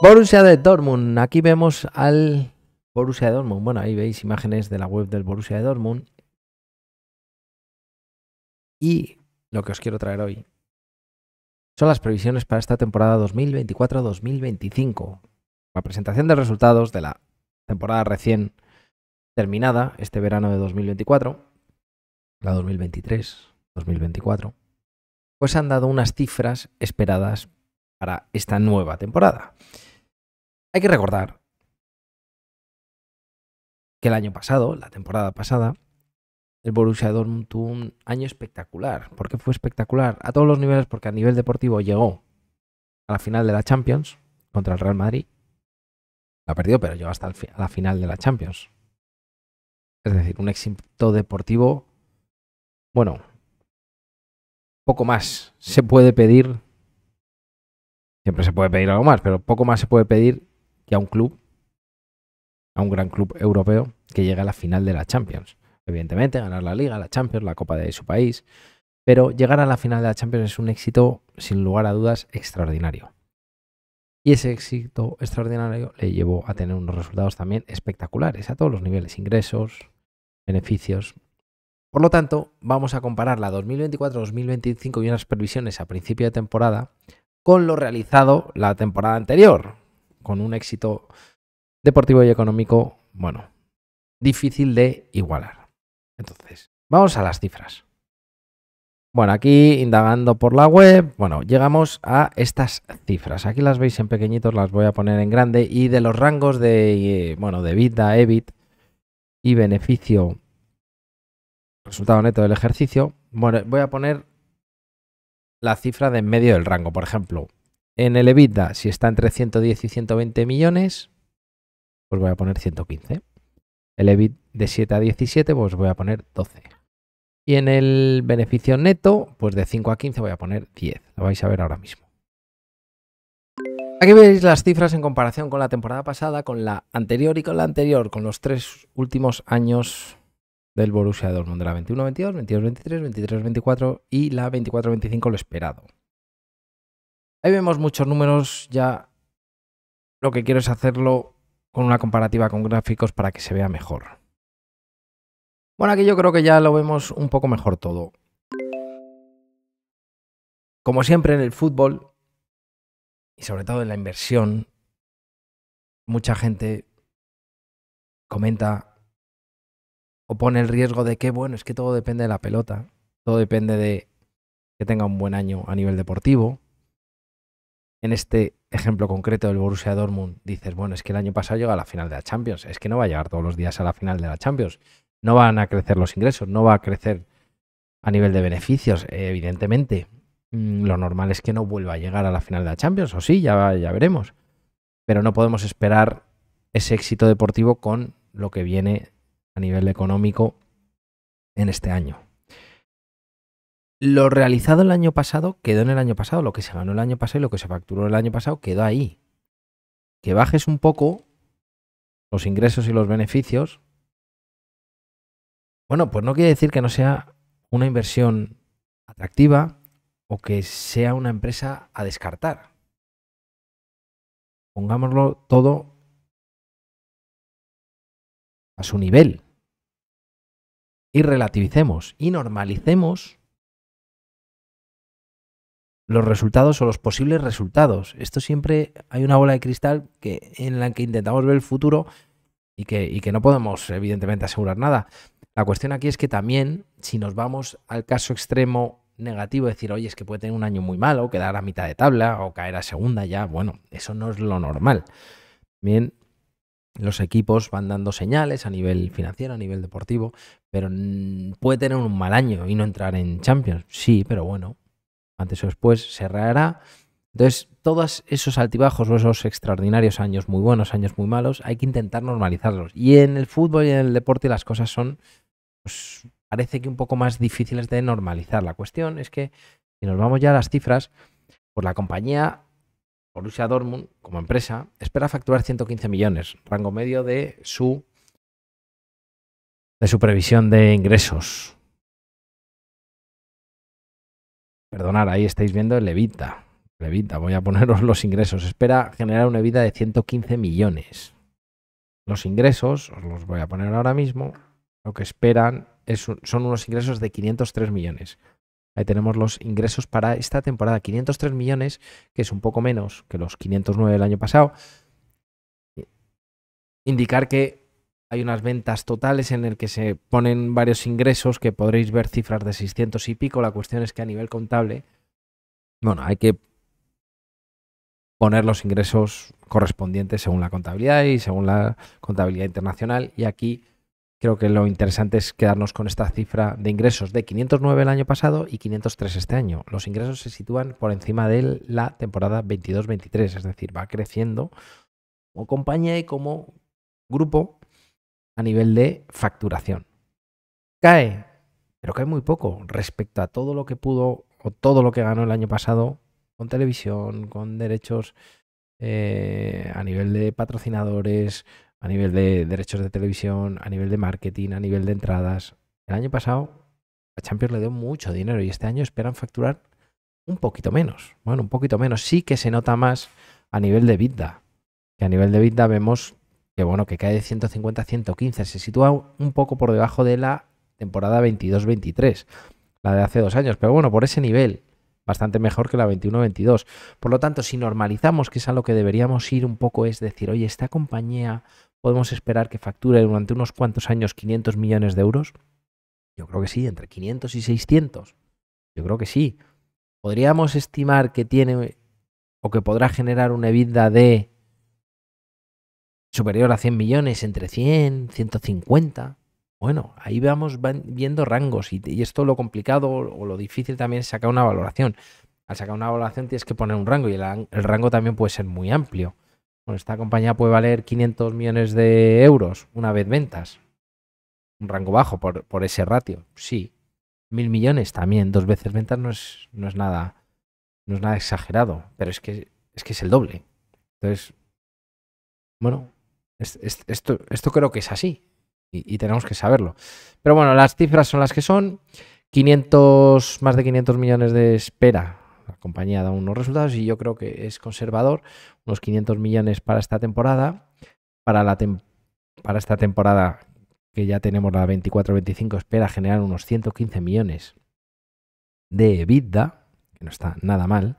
Borussia de Dortmund. Aquí vemos al Borussia de Dortmund. Bueno, ahí veis imágenes de la web del Borussia de Dortmund. Y lo que os quiero traer hoy son las previsiones para esta temporada 2024-2025. La presentación de resultados de la temporada recién terminada, este verano de 2024, la 2023-2024, pues han dado unas cifras esperadas para esta nueva temporada. Hay que recordar que el año pasado, la temporada pasada, el Borussia Dortmund tuvo un año espectacular. ¿Por qué fue espectacular? A todos los niveles, porque a nivel deportivo llegó a la final de la Champions contra el Real Madrid. La perdió, pero llegó hasta la final de la Champions. Es decir, un éxito deportivo, bueno, poco más se puede pedir. Siempre se puede pedir algo más, pero poco más se puede pedir que a un club, a un gran club europeo que llega a la final de la Champions. Evidentemente, ganar la Liga, la Champions, la Copa de su país. Pero llegar a la final de la Champions es un éxito, sin lugar a dudas, extraordinario. Y ese éxito extraordinario le llevó a tener unos resultados también espectaculares a todos los niveles, ingresos, beneficios. Por lo tanto, vamos a comparar la 2024-2025 y unas previsiones a principio de temporada con lo realizado la temporada anterior, con un éxito deportivo y económico, bueno, difícil de igualar. Entonces, vamos a las cifras. Bueno, aquí indagando por la web, bueno, llegamos a estas cifras. Aquí las veis en pequeñitos, las voy a poner en grande. Y de los rangos de, eh, bueno, de vida, EBIT y beneficio, resultado neto del ejercicio, bueno, voy a poner la cifra de en medio del rango. Por ejemplo, en el EBITDA, si está entre 110 y 120 millones, pues voy a poner 115. El EBITDA de 7 a 17, pues voy a poner 12. Y en el beneficio neto, pues de 5 a 15 voy a poner 10. Lo vais a ver ahora mismo. Aquí veis las cifras en comparación con la temporada pasada, con la anterior y con la anterior, con los tres últimos años del Borussia Dortmund, de la 21-22, 22-23, 23-24 y la 24-25 lo esperado. Ahí vemos muchos números, ya lo que quiero es hacerlo con una comparativa con gráficos para que se vea mejor. Bueno, aquí yo creo que ya lo vemos un poco mejor todo. Como siempre en el fútbol, y sobre todo en la inversión, mucha gente comenta o pone el riesgo de que, bueno, es que todo depende de la pelota, todo depende de que tenga un buen año a nivel deportivo, en este ejemplo concreto del Borussia Dortmund dices, bueno, es que el año pasado llega a la final de la Champions, es que no va a llegar todos los días a la final de la Champions, no van a crecer los ingresos, no va a crecer a nivel de beneficios, evidentemente. Mm, lo normal es que no vuelva a llegar a la final de la Champions, o sí, ya, ya veremos. Pero no podemos esperar ese éxito deportivo con lo que viene a nivel económico en este año. Lo realizado el año pasado quedó en el año pasado, lo que se ganó el año pasado y lo que se facturó el año pasado quedó ahí. Que bajes un poco los ingresos y los beneficios. Bueno, pues no quiere decir que no sea una inversión atractiva o que sea una empresa a descartar. Pongámoslo todo a su nivel y relativicemos y normalicemos los resultados o los posibles resultados. Esto siempre hay una bola de cristal que, en la que intentamos ver el futuro y que, no podemos, evidentemente, asegurar nada. La cuestión aquí es que también, si nos vamos al caso extremo negativo, decir, oye, es que puede tener un año muy malo, quedar a mitad de tabla o caer a segunda ya, bueno, eso no es lo normal. Bien, los equipos van dando señales a nivel financiero, a nivel deportivo, pero puede tener un mal año y no entrar en Champions. Sí, pero bueno, antes o después se Entonces, todos esos altibajos o esos extraordinarios años muy buenos, años muy malos, hay que intentar normalizarlos. Y en el fútbol y en el deporte las cosas son, pues, parece que un poco más difíciles de normalizar. La cuestión es que, si nos vamos ya a las cifras, pues la compañía Lucia Dortmund, como empresa, espera facturar 115 millones, rango medio de su, de su previsión de ingresos. Perdonad, ahí estáis viendo el Evita. Levita, voy a poneros los ingresos. Espera generar una vida de 115 millones. Los ingresos, os los voy a poner ahora mismo, lo que esperan es son unos ingresos de 503 millones. Ahí tenemos los ingresos para esta temporada. 503 millones, que es un poco menos que los 509 del año pasado. Indicar que hay unas ventas totales en el que se ponen varios ingresos que podréis ver cifras de 600 y pico. La cuestión es que a nivel contable, bueno, hay que poner los ingresos correspondientes según la contabilidad y según la contabilidad internacional. Y aquí creo que lo interesante es quedarnos con esta cifra de ingresos de 509 el año pasado y 503 este año. Los ingresos se sitúan por encima de la temporada 22-23, es decir, va creciendo como compañía y como grupo a nivel de facturación. Cae, pero cae muy poco respecto a todo lo que pudo o todo lo que ganó el año pasado con televisión, con derechos eh, a nivel de patrocinadores, a nivel de derechos de televisión, a nivel de marketing, a nivel de entradas. El año pasado a Champions le dio mucho dinero y este año esperan facturar un poquito menos. Bueno, un poquito menos. Sí que se nota más a nivel de vida. Que a nivel de vida vemos que bueno, que cae de 150 a 115, se sitúa un poco por debajo de la temporada 22-23, la de hace dos años, pero bueno, por ese nivel, bastante mejor que la 21-22. Por lo tanto, si normalizamos, que es a lo que deberíamos ir un poco, es decir, oye, esta compañía podemos esperar que facture durante unos cuantos años 500 millones de euros. Yo creo que sí, entre 500 y 600. Yo creo que sí. Podríamos estimar que tiene o que podrá generar una vida de superior a 100 millones, entre 100, 150. Bueno, ahí vamos viendo rangos y, esto lo complicado o lo difícil también es sacar una valoración. Al sacar una valoración tienes que poner un rango y el, rango también puede ser muy amplio. Bueno, esta compañía puede valer 500 millones de euros una vez ventas. Un rango bajo por, por ese ratio, sí. Mil millones también, dos veces ventas no es, no es nada no es nada exagerado, pero es que es, que es el doble. Entonces, bueno, esto, esto, creo que es así y, tenemos que saberlo. Pero bueno, las cifras son las que son. 500, más de 500 millones de espera. La compañía da unos resultados y yo creo que es conservador. Unos 500 millones para esta temporada. Para, esta temporada que ya tenemos la 24-25 espera generar unos 115 millones de EBITDA, que no está nada mal.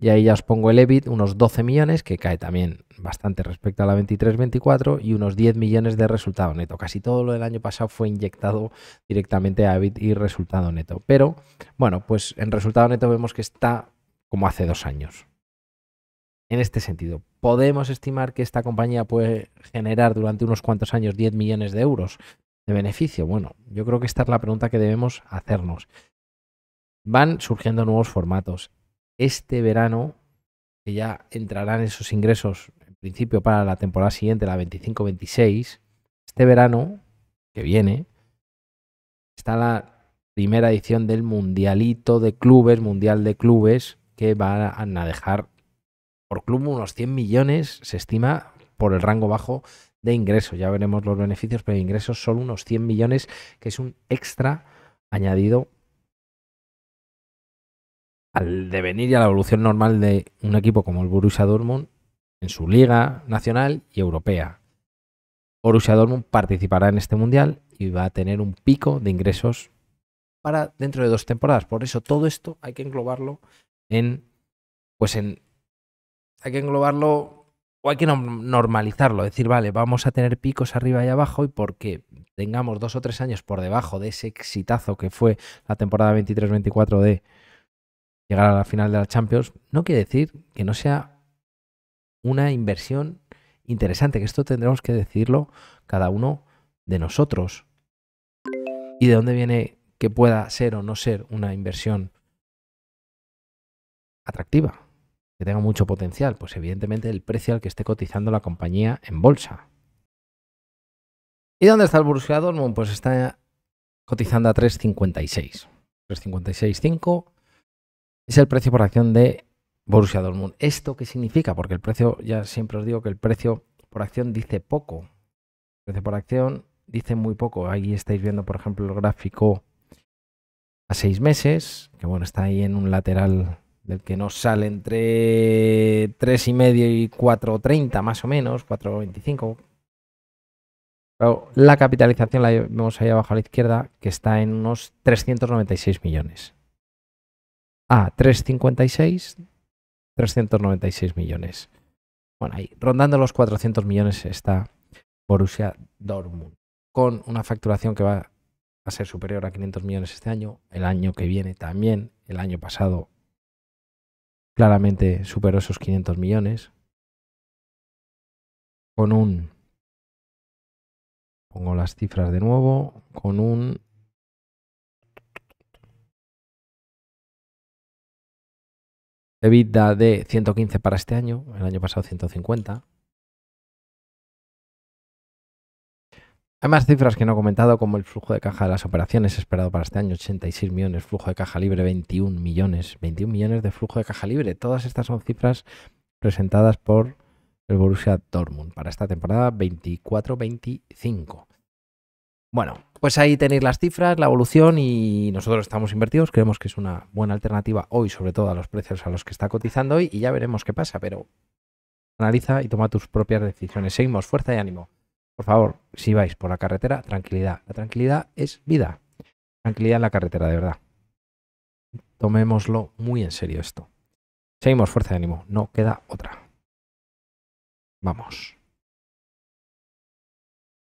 Y ahí ya os pongo el EBIT, unos 12 millones, que cae también bastante respecto a la 23-24, y unos 10 millones de resultado neto. Casi todo lo del año pasado fue inyectado directamente a EBIT y resultado neto. Pero bueno, pues en resultado neto vemos que está como hace dos años. En este sentido, podemos estimar que esta compañía puede generar durante unos cuantos años 10 millones de euros de beneficio. Bueno, yo creo que esta es la pregunta que debemos hacernos. Van surgiendo nuevos formatos este verano, que ya entrarán esos ingresos en principio para la temporada siguiente, la 25-26, este verano que viene, está la primera edición del Mundialito de Clubes, Mundial de Clubes, que van a dejar por club unos 100 millones, se estima, por el rango bajo de ingresos. Ya veremos los beneficios, pero ingresos son unos 100 millones, que es un extra añadido al devenir y a la evolución normal de un equipo como el Borussia Dortmund en su liga nacional y europea. Borussia Dortmund participará en este mundial y va a tener un pico de ingresos para dentro de dos temporadas. Por eso todo esto hay que englobarlo en, pues en, hay que englobarlo o hay que normalizarlo, decir, vale, vamos a tener picos arriba y abajo y porque tengamos dos o tres años por debajo de ese exitazo que fue la temporada 23-24 de llegar a la final de la Champions, no quiere decir que no sea una inversión interesante, que esto tendremos que decirlo cada uno de nosotros. ¿Y de dónde viene que pueda ser o no ser una inversión atractiva? Que tenga mucho potencial. Pues evidentemente el precio al que esté cotizando la compañía en bolsa. ¿Y dónde está el Borussia Dortmund? Pues está cotizando a 3.56. 3.56.5 es el precio por acción de Borussia Dortmund. ¿Esto qué significa? Porque el precio, ya siempre os digo que el precio por acción dice poco. El precio por acción dice muy poco. Ahí estáis viendo, por ejemplo, el gráfico a seis meses, que bueno, está ahí en un lateral del que nos sale entre 3,5 y 4,30 más o menos, 4,25. Pero la capitalización la vemos ahí abajo a la izquierda, que está en unos 396 millones a 356, 396 millones. Bueno, ahí, rondando los 400 millones está Borussia Dortmund, con una facturación que va a ser superior a 500 millones este año, el año que viene también, el año pasado claramente superó esos 500 millones, con un, pongo las cifras de nuevo, con un vida de 115 para este año, el año pasado 150. Hay más cifras que no he comentado, como el flujo de caja de las operaciones esperado para este año, 86 millones, flujo de caja libre, 21 millones, 21 millones de flujo de caja libre. Todas estas son cifras presentadas por el Borussia Dortmund para esta temporada 24-25. Bueno, pues ahí tenéis las cifras, la evolución y nosotros estamos invertidos. Creemos que es una buena alternativa hoy, sobre todo a los precios a los que está cotizando hoy y ya veremos qué pasa, pero analiza y toma tus propias decisiones. Seguimos, fuerza y ánimo. Por favor, si vais por la carretera, tranquilidad. La tranquilidad es vida. Tranquilidad en la carretera, de verdad. Tomémoslo muy en serio esto. Seguimos, fuerza y ánimo. No queda otra. Vamos.